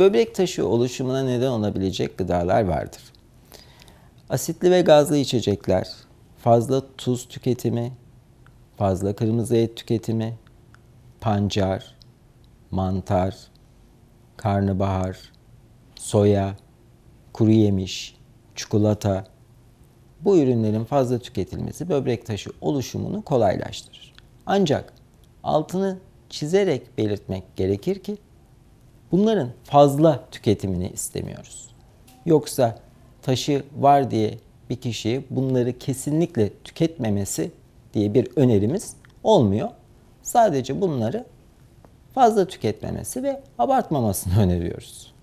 Böbrek taşı oluşumuna neden olabilecek gıdalar vardır. Asitli ve gazlı içecekler, fazla tuz tüketimi, fazla kırmızı et tüketimi, pancar, mantar, karnabahar, soya, kuru yemiş, çikolata bu ürünlerin fazla tüketilmesi böbrek taşı oluşumunu kolaylaştırır. Ancak altını çizerek belirtmek gerekir ki Bunların fazla tüketimini istemiyoruz. Yoksa taşı var diye bir kişiye bunları kesinlikle tüketmemesi diye bir önerimiz olmuyor. Sadece bunları fazla tüketmemesi ve abartmamasını öneriyoruz.